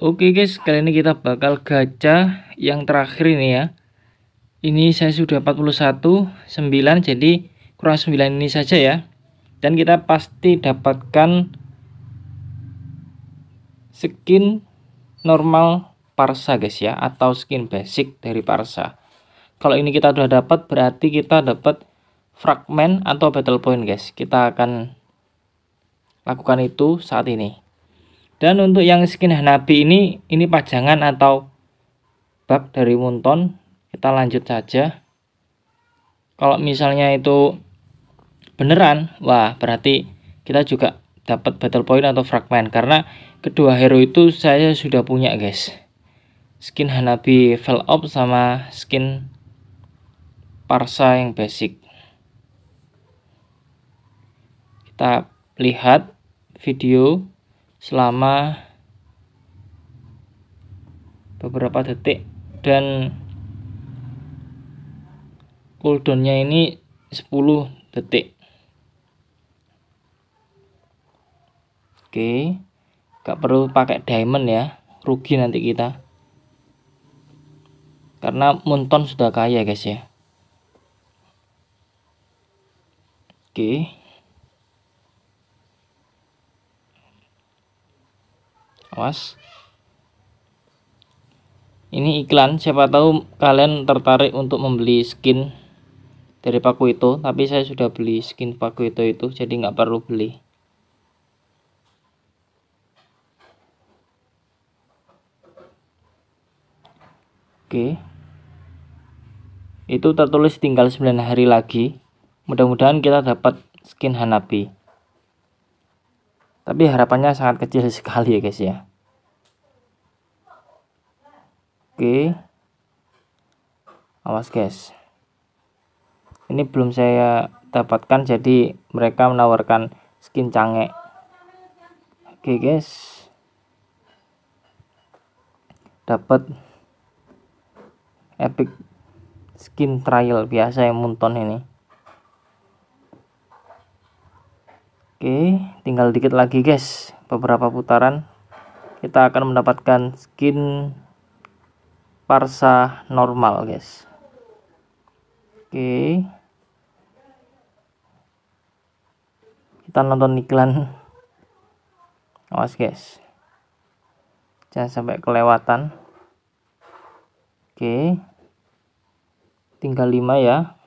Oke guys, kali ini kita bakal gacha yang terakhir ini ya. Ini saya sudah 41, 9, jadi kurang 9 ini saja ya. Dan kita pasti dapatkan skin normal parsa guys ya, atau skin basic dari parsa. Kalau ini kita sudah dapat, berarti kita dapat fragment atau battle point guys. Kita akan lakukan itu saat ini. Dan untuk yang skin Hanabi ini, ini pajangan atau bug dari monton Kita lanjut saja. Kalau misalnya itu beneran, wah berarti kita juga dapat battle point atau fragment karena kedua hero itu saya sudah punya guys skin Hanabi fell up sama skin Parsa yang basic kita lihat video selama beberapa detik dan cooldownnya ini 10 detik oke gak perlu pakai diamond ya rugi nanti kita karena monton sudah kaya guys ya oke awas ini iklan siapa tahu kalian tertarik untuk membeli skin dari paku itu tapi saya sudah beli skin paku itu itu jadi nggak perlu beli oke itu tertulis tinggal 9 hari lagi mudah-mudahan kita dapat skin Hanabi tapi harapannya sangat kecil sekali ya guys ya. Oke. Awas guys. Ini belum saya dapatkan jadi mereka menawarkan skin cangek. Oke guys. Dapat epic skin trial biasa yang munton ini. Oke, tinggal dikit lagi guys, beberapa putaran. Kita akan mendapatkan skin parsa normal guys. Oke. Kita nonton iklan. Awas guys. Jangan sampai kelewatan. Oke. Tinggal 5 ya.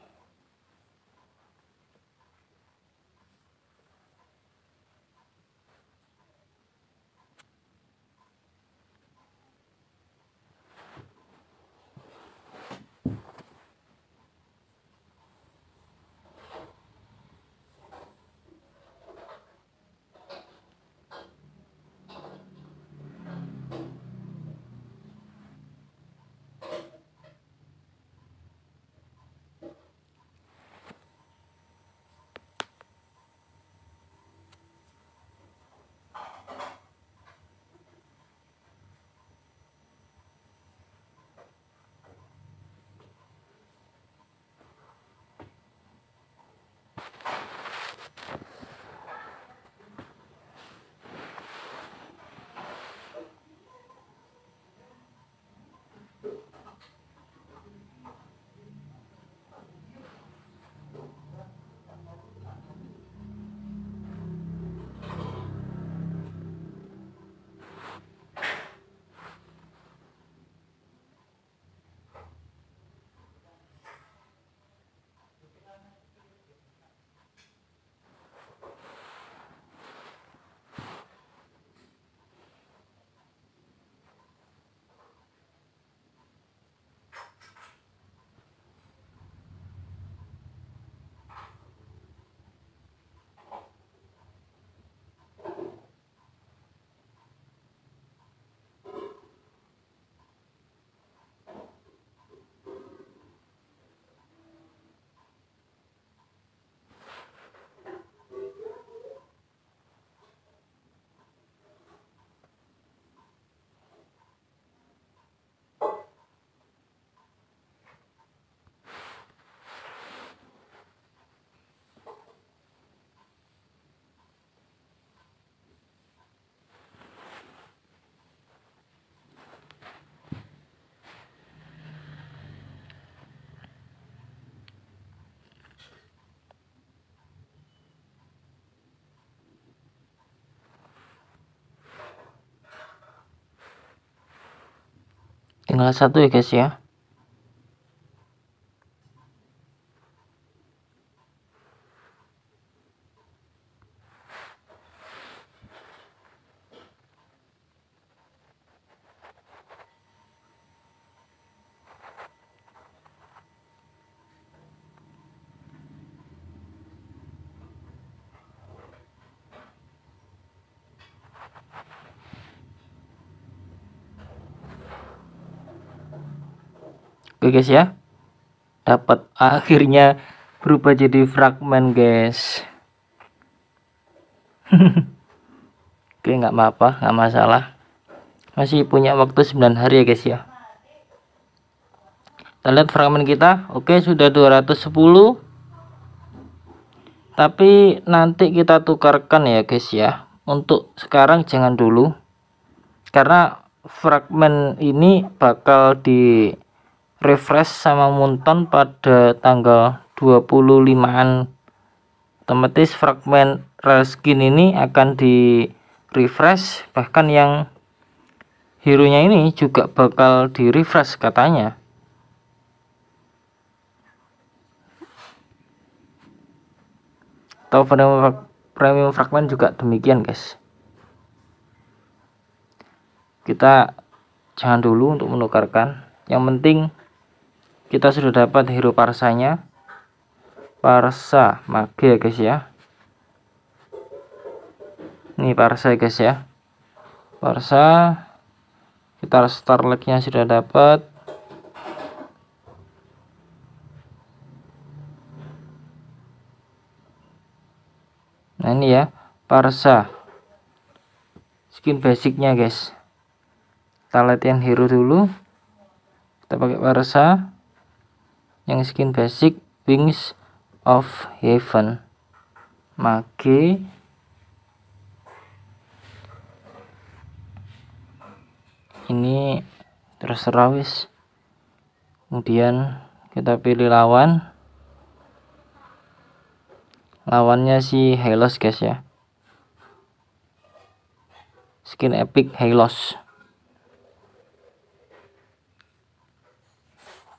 Thank you. tinggal satu ya guys ya oke guys ya dapat akhirnya berubah jadi fragmen guys oke nggak apa-apa nggak masalah masih punya waktu 9 hari ya guys ya kita lihat fragmen kita oke sudah 210 tapi nanti kita tukarkan ya guys ya untuk sekarang jangan dulu karena fragmen ini bakal di refresh sama Munton pada tanggal 25-an otomatis fragment rare ini akan di refresh bahkan yang Hirunya ini juga bakal di refresh katanya atau premium, premium fragment juga demikian guys kita jangan dulu untuk menukarkan yang penting kita sudah dapat hero parsanya parsa mage ya guys ya ini parsa ya guys ya parsa kita starlightnya sudah dapat nah ini ya parsa skin basicnya guys kita latihan hero dulu kita pakai parsa yang skin basic Wings of Heaven Mage ini terserah wis kemudian kita pilih lawan lawannya si Helos guys ya skin epic Helos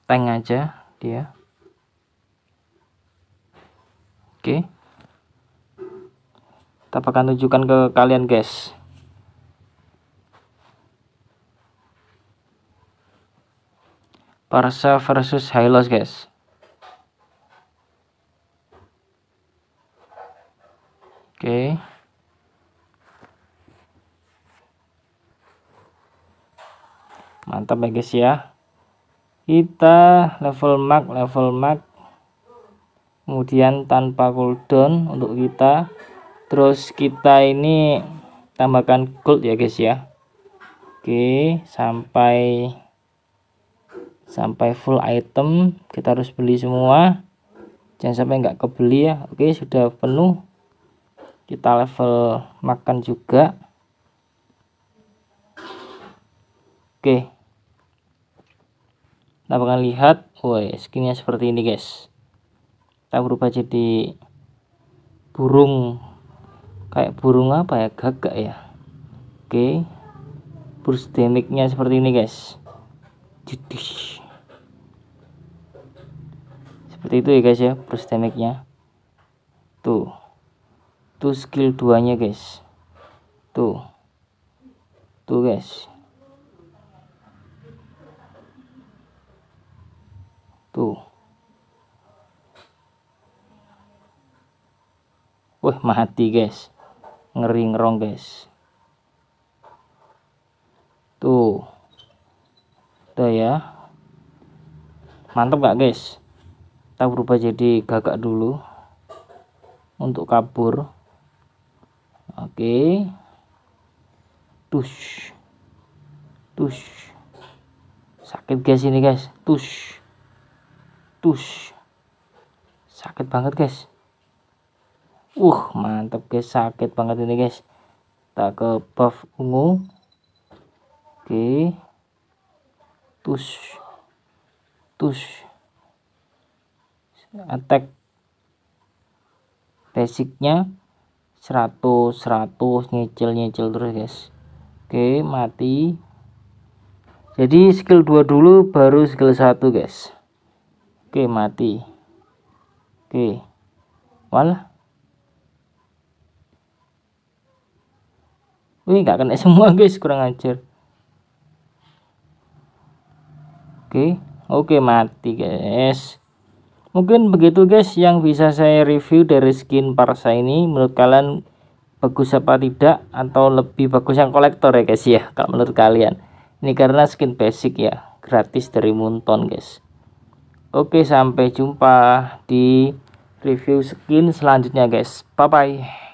tank aja dia oke kita akan tunjukkan ke kalian guys Barca versus Hylos guys Oke. Mantap ya guys ya kita level mark level mark kemudian tanpa cooldown untuk kita terus kita ini tambahkan gold ya guys ya Oke sampai sampai full item kita harus beli semua jangan sampai nggak kebeli ya Oke sudah penuh kita level makan juga Oke kita akan lihat woi skinnya seperti ini guys kita berubah jadi burung kayak burung apa ya gagak ya oke okay. burst damage-nya seperti ini guys jadi seperti itu ya guys ya burst damage-nya tuh tuh skill duanya guys tuh tuh guys Wih, mahati guys. Ngeri ngerong guys. Tuh. Tuh ya. Mantap gak guys? Kita berubah jadi gagak dulu. Untuk kabur. Oke. Tush. Tush. Sakit guys ini guys. Tush. Tush. Sakit banget guys uh mantap guys sakit banget ini guys tak ke buff ungu oke tush tush attack basicnya 100 100 nyicil nyicil terus guys oke mati jadi skill 2 dulu baru skill 1 guys oke mati oke walah wih gak kena semua guys kurang ajar oke oke mati guys mungkin begitu guys yang bisa saya review dari skin parsa ini menurut kalian bagus apa tidak atau lebih bagus yang kolektor ya guys ya kalau menurut kalian ini karena skin basic ya gratis dari Moonton guys oke sampai jumpa di review skin selanjutnya guys bye bye